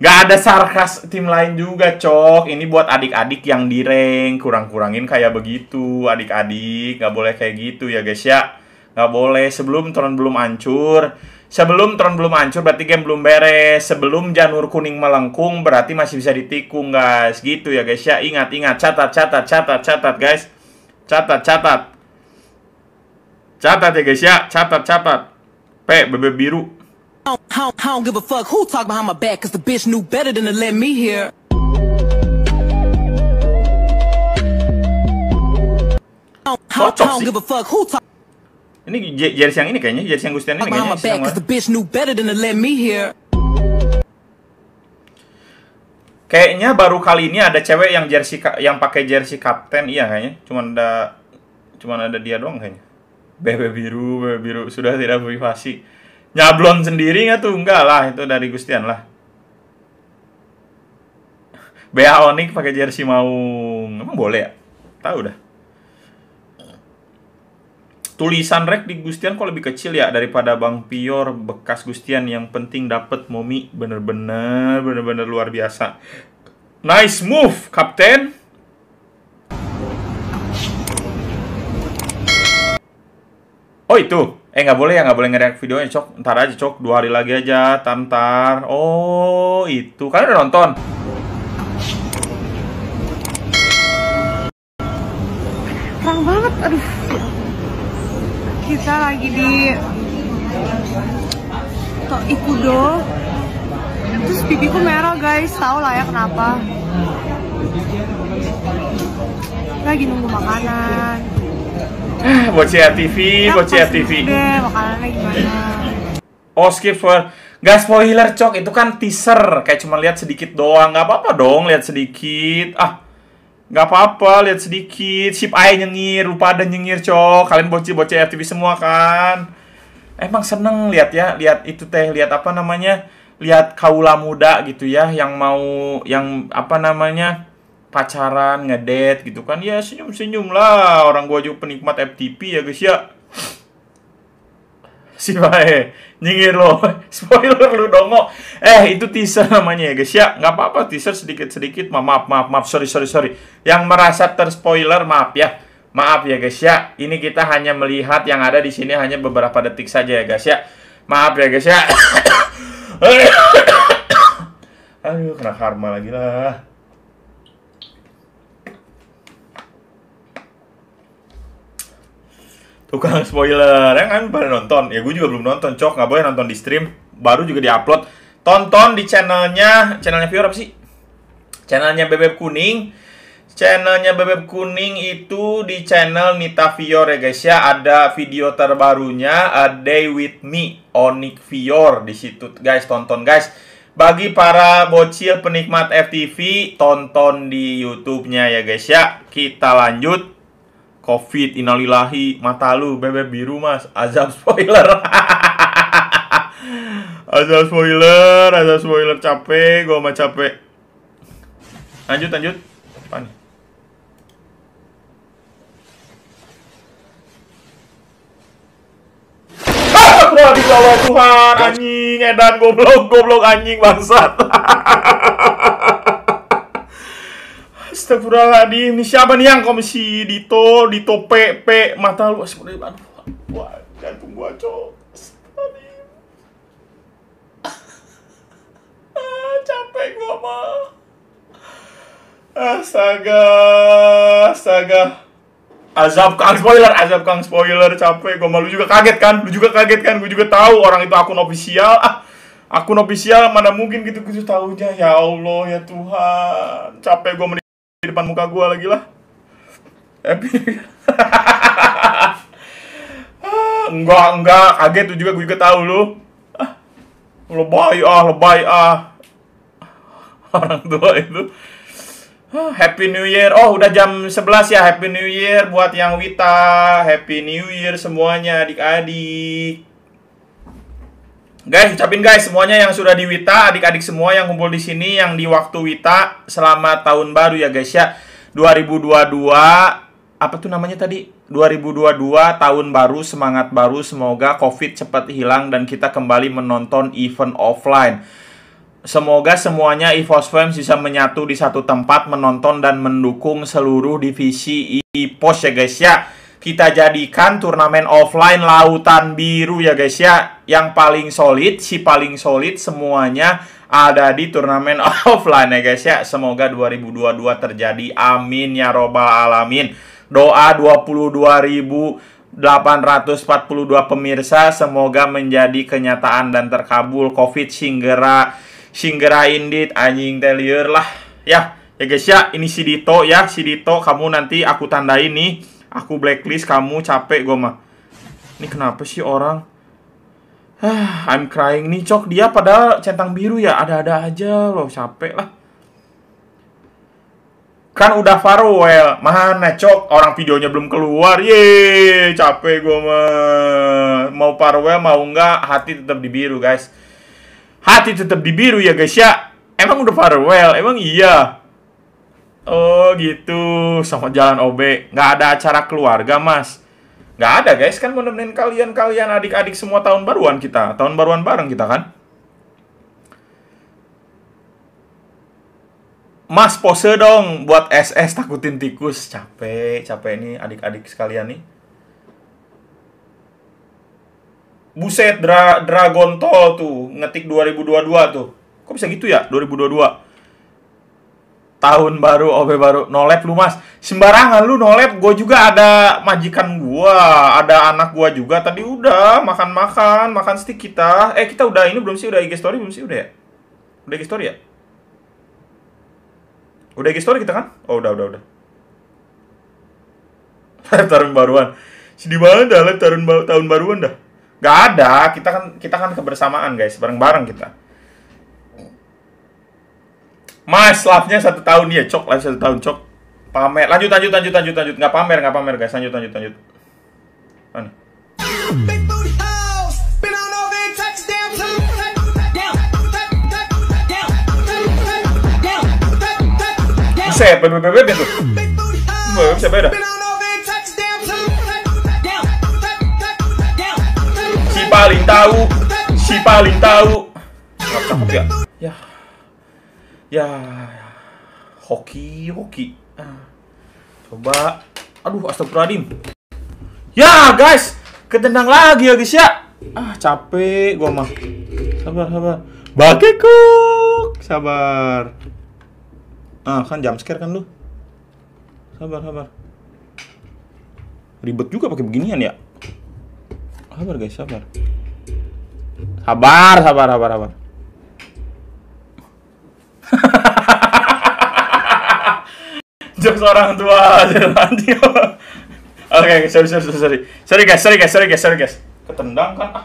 Gak ada sarkas tim lain juga, Cok. Ini buat adik-adik yang direng. Kurang-kurangin kayak begitu, adik-adik. Gak boleh kayak gitu ya, guys, ya. Gak boleh. Sebelum Tron belum hancur. Sebelum Tron belum hancur, berarti game belum beres. Sebelum janur kuning melengkung, berarti masih bisa ditikung, guys. Gitu ya, guys, ya. Ingat-ingat. Catat, catat, catat, catat, guys. Catat, catat. Catat ya, guys, ya. Catat, catat. P, bebek biru. I don't, I, don't, I don't give a fuck who talk behind my back, cause the bitch knew better than to let me hear. Cocok sih. Ini jersey yang ini kayaknya, jersey yang Gustian ini kayaknya. Back, the bitch knew better than to let me hear. Kayaknya baru kali ini ada cewek yang jersey yang pakai jersey kapten, iya kayaknya. Cuman ada cuman ada dia doang kayaknya. Bebe biru, bebe biru sudah tidak privasi. Nyablon sendiri nggak tuh? Enggak lah, itu dari Gustian lah. BA Onik pakai jersey Maung. Emang boleh ya? Tahu dah. Tulisan rek di Gustian kok lebih kecil ya daripada Bang Pior bekas Gustian yang penting dapat momi bener-bener bener-bener luar biasa. Nice move, Kapten. Oh itu. Eh nggak boleh ya nggak boleh ngeriak videonya cok Ntar aja cok dua hari lagi aja Tantar Oh itu Kalian udah nonton? Terang banget aduh Kita lagi di Tok Ikudo Terus pipiku merah guys Tahu lah ya kenapa Lagi nunggu makanan Boccia TV, ya, TV. Oh skip spoiler. Gak spoiler cok, itu kan teaser. Kayak cuma lihat sedikit doang. Gak apa-apa dong, lihat sedikit. Ah, gak apa-apa, lihat sedikit. Ship aja nyengir, lupa ada nyengir cok. Kalian bocil bocil RTV semua kan. Emang seneng lihat ya, lihat itu teh, lihat apa namanya, lihat kaula muda gitu ya, yang mau, yang apa namanya, pacaran ngedate gitu kan ya senyum senyum lah orang gua juga penikmat FTP ya guys ya si bae nyingir lo spoiler lu dongo eh itu teaser namanya ya guys ya nggak apa-apa teaser sedikit-sedikit maaf maaf maaf sorry sorry sorry yang merasa terspoiler maaf ya maaf ya guys ya ini kita hanya melihat yang ada di sini hanya beberapa detik saja ya guys ya maaf ya guys ya aduh kena karma lagi lah tukang spoiler yang kan pada nonton ya gue juga belum nonton cok nggak boleh nonton di stream baru juga diupload tonton di channelnya channelnya Viewer apa sih channelnya Bebek Kuning channelnya Bebek Kuning itu di channel Nita Fior ya guys ya ada video terbarunya A Day With Me Onik Fior di situ guys tonton guys bagi para bocil penikmat FTV tonton di YouTube-nya ya guys ya kita lanjut Covid, inalilahi, mata lu, bebek biru mas, azab spoiler. azab spoiler, azab spoiler capek, gua mah capek. Lanjut, lanjut. Apa nih? Ah, Astagfirullahaladzim, ya Tuhan, anjing, edan, goblok, goblok, anjing, bangsat. Astagfirullahaladzim, ini siapa nih yang komisi Dito, Dito PP, mata lu asik udah aduh, wah jantung gua cok. Ah, capek gua mah. Astaga, astaga. Azab Kang spoiler, azab Kang spoiler capek gua malu juga kaget kan? Lu juga kaget kan? Gua juga tahu orang itu akun ofisial Ah, akun ofisial mana mungkin gitu-gitu tahunya ya Allah ya Tuhan capek gue depan muka gue lagi lah Happy. enggak enggak kaget tuh juga gue juga tahu lu ah, lebay ah lebay ah orang tua itu ah, Happy New Year. Oh, udah jam 11 ya. Happy New Year buat yang Wita. Happy New Year semuanya adik-adik. Guys, ucapin guys semuanya yang sudah di Wita, adik-adik semua yang kumpul di sini yang di waktu Wita selamat tahun baru ya guys ya. 2022 apa tuh namanya tadi? 2022 tahun baru, semangat baru, semoga Covid cepat hilang dan kita kembali menonton event offline. Semoga semuanya EVOS Fans bisa menyatu di satu tempat menonton dan mendukung seluruh divisi EPOS ya guys ya kita jadikan turnamen offline lautan biru ya guys ya yang paling solid si paling solid semuanya ada di turnamen offline ya guys ya semoga 2022 terjadi amin ya robbal alamin doa 22.842 pemirsa semoga menjadi kenyataan dan terkabul covid singgera singgera indit anjing teliur lah ya ya guys ya ini si Dito ya si Dito kamu nanti aku tandai nih Aku blacklist kamu capek gue mah. Ini kenapa sih orang? Ah, I'm crying nih cok dia padahal centang biru ya ada-ada aja loh capek lah. Kan udah farewell, mana cok orang videonya belum keluar. Ye, capek gue mah. Mau farewell mau enggak hati tetap di biru guys. Hati tetap di biru ya guys ya. Emang udah farewell, emang iya. Oh gitu, sama jalan OB. Nggak ada acara keluarga, Mas. Nggak ada, guys. Kan mau nemenin kalian-kalian adik-adik semua tahun baruan kita. Tahun baruan bareng kita, kan? Mas, pose dong buat SS takutin tikus. Capek, capek nih adik-adik sekalian nih. Buset, dra Dragon Tall tuh. Ngetik 2022 tuh. Kok bisa gitu ya, 2022? tahun baru OB baru nolep lu mas sembarangan lu nolep gue juga ada majikan gue ada anak gue juga tadi udah makan makan makan stick kita eh kita udah ini belum sih udah IG story belum sih udah ya udah IG story ya udah IG story kita kan oh udah udah udah tahun baruan sedih banget dah tahun tahun baruan dah Gak ada kita kan kita kan kebersamaan guys bareng bareng kita Mas, love nya satu tahun dia, cok. Live satu tahun, cok. Pamer. Lanjut, lanjut, lanjut, lanjut, lanjut. Nggak pamer, nggak pamer, guys. Lanjut, lanjut, lanjut. Mana? Buset, bebek Siapa? Si paling tahu, si paling tahu. ya. Ya ya hoki hoki coba aduh astagfirullahaladzim ya guys ketendang lagi ya guys ya ah capek gua mah sabar sabar bagiku sabar ah kan jam scare kan lu sabar sabar ribet juga pakai beginian ya sabar guys sabar sabar sabar sabar sabar jokes orang tua nanti oke okay, sorry sorry sorry sorry guys sorry guys sorry guys sorry guys ketendang kan ah